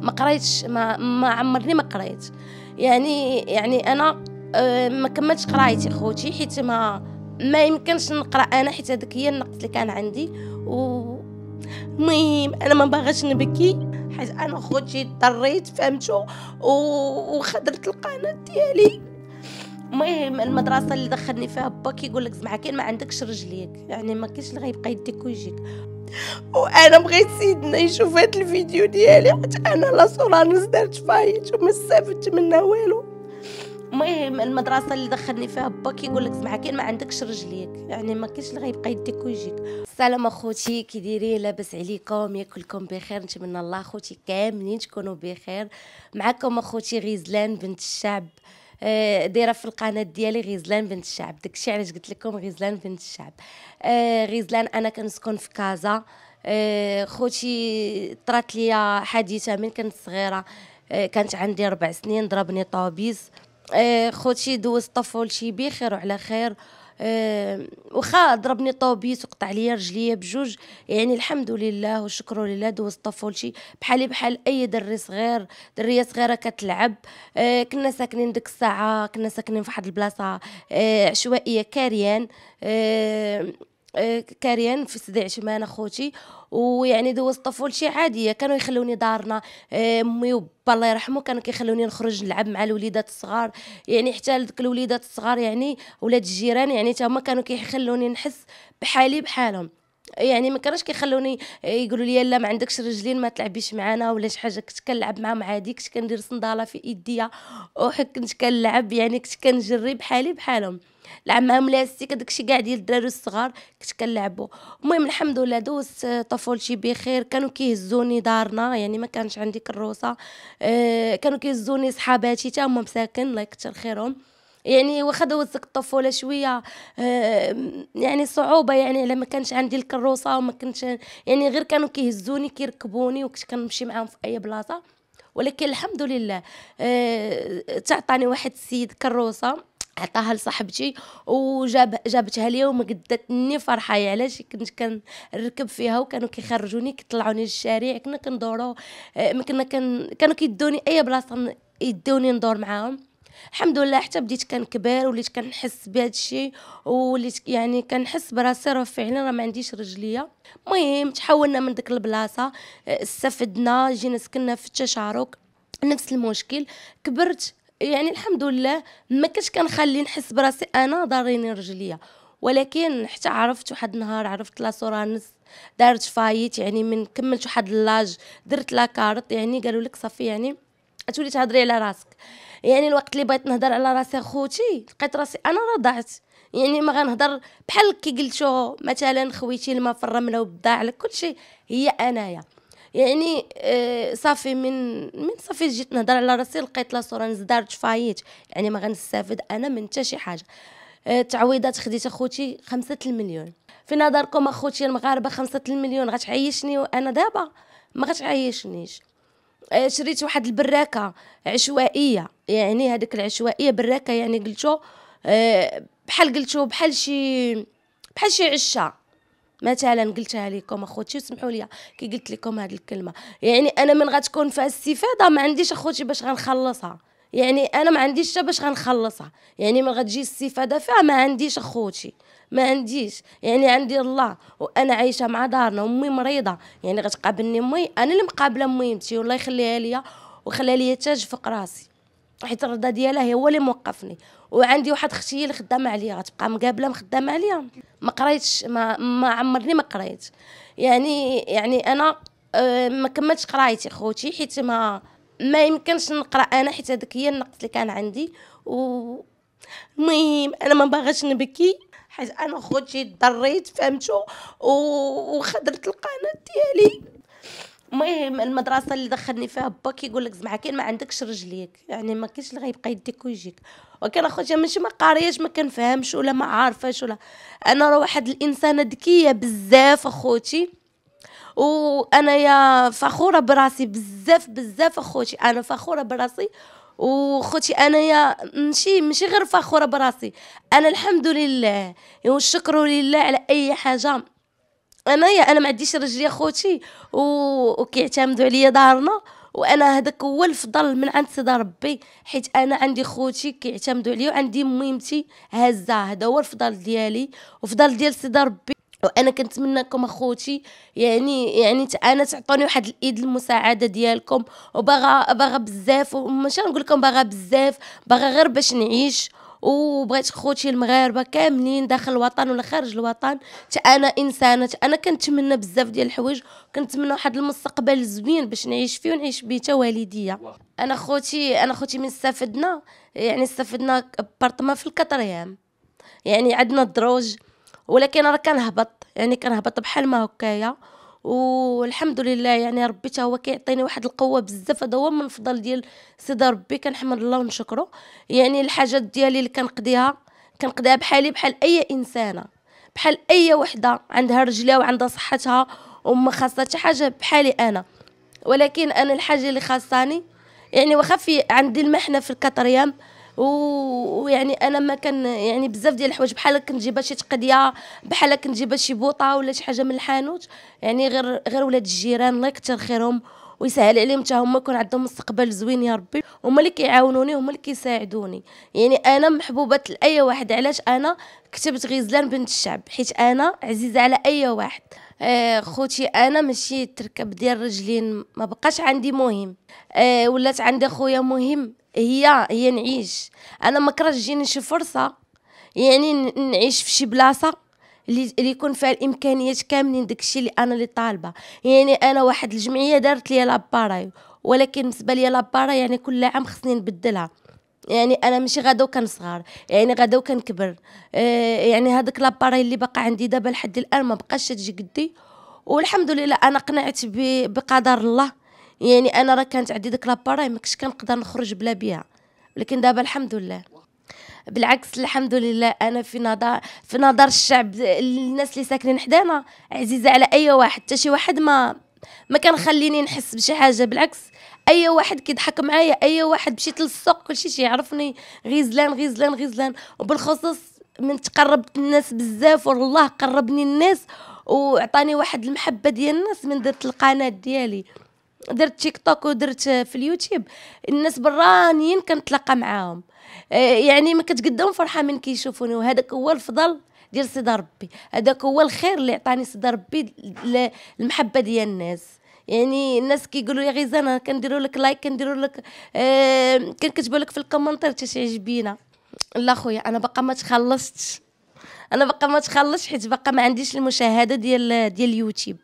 ما قريتش ما, ما عمرني ما قريت يعني يعني انا آه، ما كملتش قرايتي خوتي حيت ما ما يمكنش نقرا انا حيت هذيك هي النقص اللي كان عندي و المهم انا ما باغاش نبكي حيت انا خوتي اضطريت فهمتو وخدرت القناه ديالي المهم المدرسه اللي دخلني فيها باك يقول لك زعما كاين ما عندكش رجليك يعني ما كاينش اللي غيبقى يديك ويجيك وانا بغيت سيدنا يشوف هاد الفيديو ديالي حيت انا لا صوره دارت فايت وما استفدت منها والو المهم المدرسه اللي دخلني فيها باك يقول لك زعما كاين ما عندكش رجليك يعني ما كاينش اللي غيبقى يديك ويجيك السلام اخوتي كي دايرين لاباس عليكم ياكلكم بخير نتمنى الله اخوتي كاملين تكونوا بخير معكم اخوتي غزلان بنت الشعب آه، دايره في القناه ديالي غزلان بنت الشعب داكشي علاش قلت لكم غزلان بنت الشعب آه، غزلان انا كنسكن في كازا آه، خوتي طرات ليا حادثه من كنت صغيره كانت عندي ربع سنين ضربني طوبيس خوتي دوز طفولتي بخير وعلى خير أه وخا ضربني طوبيس وقطع لي رجليا بجوج يعني الحمد لله والشكر لله دوزت طفولتي بحالي بحال اي دري صغير دريه صغيره كتلعب أه كنا ساكنين ديك الساعه كنا ساكنين في واحد البلاصه أه عشوائيه كاريان أه كاريان في 16 معنا خوتي ويعني دوزت طفولتي عاديه كانوا يخلوني دارنا امي آه، وبا الله يرحمه كانوا كيخلوني نخرج نلعب مع الوليدات الصغار يعني حتى لذوك الوليدات الصغار يعني ولاد الجيران يعني حتى هما كانوا كيخلوني نحس بحالي بحالهم يعني ما كانوش كيخلوني آه، يقولوا لي لا ما عندكش رجلين ما تلعبيش معانا ولا شي حاجه كنت كنلعب معاهم عادي كنت كندير صنداله في ايديا وحك كنت كنلعب يعني كنت كنجري بحالي بحالهم لعب معاهم لاستيك داكشي كاع ديال الدراري الصغار كنت كنلعبو المهم الحمد لله دوزت طفولتي بخير كانوا كيهزوني دارنا يعني ما كانش عندي كروسه أه كانوا كيهزوني صحاباتي حتى هما مساكن الله يكثر خيرهم يعني واخا دوزت الطفوله شويه آه يعني صعوبه يعني على ما كانش عندي الكروسه وما كنتش يعني غير كانوا كيهزوني كيركبوني وكنت كنمشي معاهم في اي بلاصه ولكن الحمد لله آه تعطاني واحد السيد كروسه عطاها لصاحبتي وجاب جابتها لي وما قدتني فرحه يعني علاش كنت كنركب فيها وكانوا كيخرجوني كيطلعوني للشارع كنا كندورو آه، ما كنا كن كانوا كيدوني اي بلاصه يدوني ندور معاهم الحمد لله حتى بديت كنكبر وليت كنحس بهذا الشيء وليت يعني كنحس براسي راه فعلا راه ما عنديش رجليه المهم تحولنا من ديك البلاصه آه، استفدنا جينا سكننا في التشارك نفس المشكل كبرت يعني الحمد لله ما كنتش كنخلي نحس براسي انا ضاريني رجليا ولكن حتى عرفت واحد النهار عرفت لا سورانس دارت فايت يعني من كملت واحد اللاج درت لا كارت يعني قالوا لك صافي يعني تولي تهضري على راسك يعني الوقت اللي بغيت نهضر على راسي خوتي لقيت راسي انا رضعت يعني ما غنهضر بحال كي قلتو مثلا خويتي الما في الرمله وبدا على كلشي هي انايا يعني آه، صافي من من صافي جيت نهضر على راسي لقيت لا صوره نزدارت فايت يعني ما غنستافد انا من حتى شي حاجه آه، تعويضات خديت اخوتي خمسة المليون في نظركم اخوتي المغاربه خمسة المليون غتعيشني وانا دابا ما غتعيشنيش آه، شريت واحد البراكه عشوائيه يعني هذيك العشوائيه براكه يعني قلتو بحال قلتو بحال شي بحال شي عشه مثلا قلتها لكم اخوتي وسمحوا لي كي قلت لكم هذه الكلمه يعني انا من غتكون فيها استفاده ما عنديش اخوتي باش غنخلصها يعني انا ما عنديش حتى باش غنخلصها يعني من غتجي الاستفاده فيها ما عنديش اخوتي ما عنديش يعني عندي الله وانا عايشه مع دارنا امي مريضه يعني غتقابلني امي انا اللي مقابله امي والله يخليها ليا وخلى ليا تاج فوق راسي حيت الرضا ديالها هو اللي موقفني وعندي واحد اختي اللي خدامه عليا غتبقى مقابله مخدامه عليا ما قريتش ما, ما عمرني ما قريت يعني يعني انا آه، ما كملتش قرايتي خوتي حيت ما ما يمكنش نقرا انا حيت هذيك هي النقص اللي كان عندي و المهم انا ما باغاش نبكي حيت انا خوتي ضريت فهمتو وخدرت القناه ديالي المهم المدرسه اللي دخلني فيها باك يقول لك زعما كاين ما عندكش رجليك يعني ما كاينش اللي غيبقى يديك ويجيك وكان اخويا ماشي ما قارياش ما كنفهمش ولا ما عارفاش ولا انا راه واحد الانسانه ذكيه بزاف اخوتي وانايا فخوره براسي بزاف بزاف اخوتي انا فخوره براسي وخوتي انايا ماشي ماشي غير فخوره براسي انا الحمد لله والشكر لله على اي حاجه انايا انا ما عنديش رجلي اخوتي وكيعتمدوا عليا دارنا وانا هذاك هو الفضل من عند سيدي ربي حيت انا عندي خوتي كيعتمدوا عليا وعندي ميمتي هازه هذا هو الفضل ديالي وفضل ديال سيدي ربي وانا كنتمنىكم اخوتي يعني يعني انا تعطوني واحد الايد المساعده ديالكم وباغا باغا بزاف وماشي نقول لكم باغا بزاف باغا غير باش نعيش وبغيت خوتي المغاربه كاملين داخل الوطن ولا خارج الوطن حتى انا انسانه انا كنتمنى بزاف ديال الحوايج كنتمنى واحد المستقبل زوين باش نعيش فيه ونعيش به حتى والديا انا خوتي انا خوتي من استفدنا يعني استفدنا بارطما في الكاتريام يعني عندنا الدروج ولكن راه كنهبط يعني كنهبط بحال ما هكايا والحمد لله يعني ربي حتى هو كيعطيني واحد القوه بزاف هذا هو من فضل ديال سيدي ربي كنحمد الله ونشكره يعني الحاجات ديالي اللي كنقضيها كنقضيها بحالي بحال اي انسانه بحال اي وحده عندها رجليها وعندها صحتها وما خاصها حتى حاجه بحالي انا ولكن انا الحاجه اللي خاصاني يعني واخا في عندي المحنه في الكاتريام ويعني انا ما كان يعني بزاف ديال الحوايج بحال كنجيبها شي تقديه بحال كنجيبها شي بوطه ولا شي حاجه من الحانوت يعني غير غير ولاد الجيران الله يكثر خيرهم ويسهل عليهم حتى هما يكون عندهم مستقبل زوين يا ربي هما اللي كيعاونوني هما اللي كيساعدوني يعني انا محبوبه لاي واحد علاش انا كتبت غزلان بنت الشعب حيت انا عزيزه على اي واحد آه، خوتي انا ماشي تركب ديال رجلين ما بقاش عندي مهم آه، ولات عندي خويا مهم هي هي نعيش انا ما كرهتش تجيني شي فرصه يعني نعيش في شي بلاصه اللي يكون فيها الامكانيات كاملين داكشي اللي انا اللي طالبه يعني انا واحد الجمعيه دارت لي لاباراي ولكن بالنسبه لي لاباراي يعني كل عام خصني نبدلها يعني انا ماشي غدا وكنصغر يعني غدا وكنكبر آه يعني هذاك لاباراي اللي بقى عندي دابا لحد الان ما بقاش تجي قدي والحمد لله انا قنعت بقدر الله يعني انا راه كانت عندي ديك لاباراي ما كنتش كنقدر نخرج بلا بيها ولكن دابا الحمد لله بالعكس الحمد لله انا في نظر في نظر الشعب الناس اللي ساكنين حدانا عزيزه على اي واحد حتى شي واحد ما ما كنخليني نحس بشي حاجه بالعكس اي واحد كيضحك معايا اي واحد مشيت للسوق كلشي يعرفني غيزلان غيزلان غيزلان وبالخصوص من تقربت الناس بزاف والله قربني الناس وعطاني واحد المحبه ديال الناس من درت القناه ديالي درت تيك توك ودرت في اليوتيوب الناس برانيين كنتلاقى معاهم آه، يعني ما كتقدهم فرحه من كيشوفوني وهذاك هو الفضل ديال سيدي ربي هذاك هو الخير اللي عطاني سيدي ربي المحبه ديال الناس يعني الناس كيقولوا يا غيزان كنديروا لك لايك كنديروا لك آه كنكتبوا لك في الكومنتير تعجبينا لا خويا انا باقا ما تخلصتش انا باقا ما تخلصش حيت باقا ما عنديش المشاهده ديال ديال اليوتيوب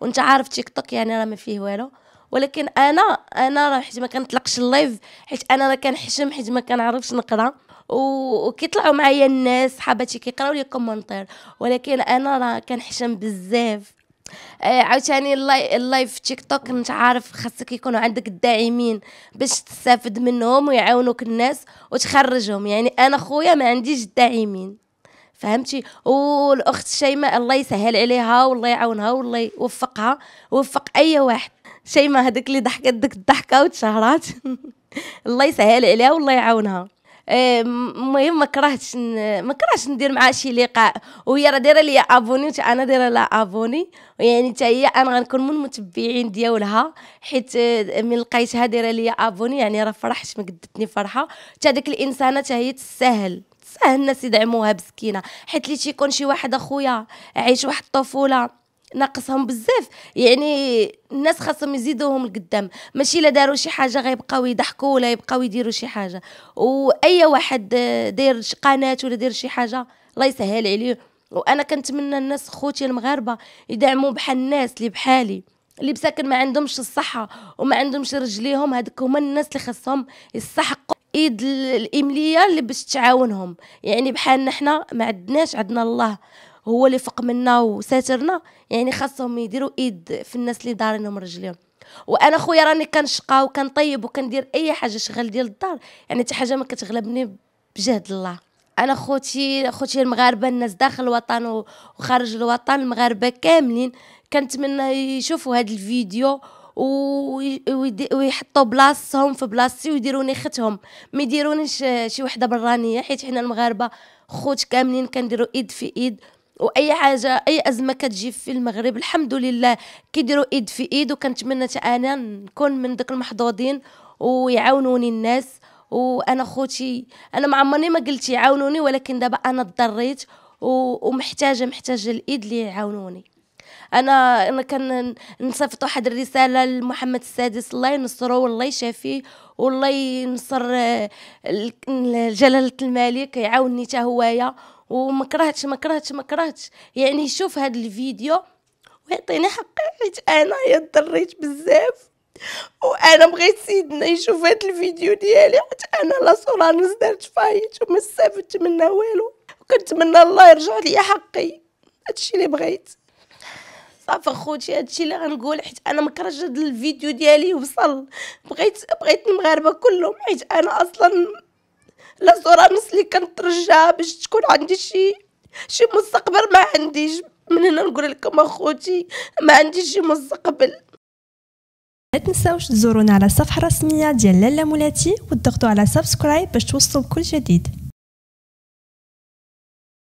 وانت عارف تيك توك يعني راه ما فيه والو ولكن انا انا راه حيت ما كنطلقش اللايف حيت انا راه كنحشم حيت ما كنعرفش نقرا وكيطلعوا معايا الناس صحاباتي كيقراو لي كومونتير ولكن انا راه كنحشم بزاف آه عاوتاني اللايف في تيك توك انت عارف خاصك يكونوا عندك الداعمين باش تستافد منهم ويعاونوك الناس وتخرجهم يعني انا خويا ما عنديش داعمين فهمتي والاخت شيماء الله يسهل عليها والله يعاونها والله يوفقها ووفق اي واحد شيماء هذيك اللي ضحكت ديك الضحكه وتشهرات الله يسهل عليها والله يعاونها المهم ما كرهتش ما كرهتش ندير معها شي لقاء وهي راه دايره ليا ابوني وتا انا دايره لها ابوني يعني حتى هي انا غنكون من المتبعين ديالها حيت آه، من لقيتها دايره ليا ابوني يعني راه فرحت ما قدتني فرحه حتى ديك الانسانه حتى هي تستاهل الناس يدعموها بسكينه حيت اللي تيكون شي واحد اخويا عايش واحد الطفوله ناقصهم بزاف يعني الناس خاصهم يزيدوهم لقدام ماشي لا داروا شي حاجه غيبقاو يضحكوا ولا يبقاو يديروا شي حاجه واي واحد داير قناه ولا داير شي حاجه الله يسهل عليه وانا كنتمنى الناس خوتي المغاربه يدعموا بحال الناس اللي بحالي اللي بساكن ما عندهمش الصحه وما عندهمش رجليهم هذوك هما الناس اللي خاصهم يستحقوا ايد الامليه اللي باش تعاونهم يعني بحالنا نحنا ما عندناش عندنا الله هو اللي فق منا وساترنا يعني خاصهم يديروا ايد في الناس اللي دارينهم رجليهم وانا خويا راني كنشقى وكنطيب وكندير اي حاجه شغل ديال الدار يعني حتى حاجه ما كتغلبني بجهد الله انا خوتي خوتي المغاربه الناس داخل الوطن وخارج الوطن المغاربه كاملين كنتمنى يشوفوا هذا الفيديو ويحطوا بلاصتهم في بلاصتي ويديروني ختهم ما يديرونيش شي وحده برانيه حيت حنا المغاربه خوت كاملين كنديروا ايد في ايد واي حاجه اي ازمه كتجي في المغرب الحمد لله كيديروا ايد في ايد وكنتمنى انا نكون من داك المحظوظين ويعاونوني الناس وانا خوتي انا ما عمرني ما قلت يعاونوني ولكن دابا انا اضطريت ومحتاجه محتاجه الايد اللي يعاونوني انا انا كان نصيفط واحد الرساله لمحمد السادس الله ينصره والله يشافيه والله ينصر آه، جلاله الملك يعاوني حتى هويا وما كرهتش ما كرهتش ما كرهتش يعني يشوف هذا الفيديو ويعطيني حقي حيت انا يا ضريت بزاف وانا بغيت سيدنا يشوف هذا الفيديو ديالي حيت انا لا سورانوس دارت فايت وما استفدت منها والو كنتمنى الله يرجع لي حقي هادشي اللي بغيت صافي خوتي هادشي اللي غنقول حيت انا مكرهش هاد الفيديو ديالي وصل بغيت بغيت المغاربه كلهم حيت انا اصلا لا صوره نص اللي كنترجاها باش تكون عندي شي شي مستقبل ما عنديش من هنا نقول لكم اخوتي ما عنديش شي مستقبل لا تنساوش تزورونا على الصفحه الرسميه ديال لالا مولاتي وتضغطوا على سبسكرايب باش توصلوا بكل جديد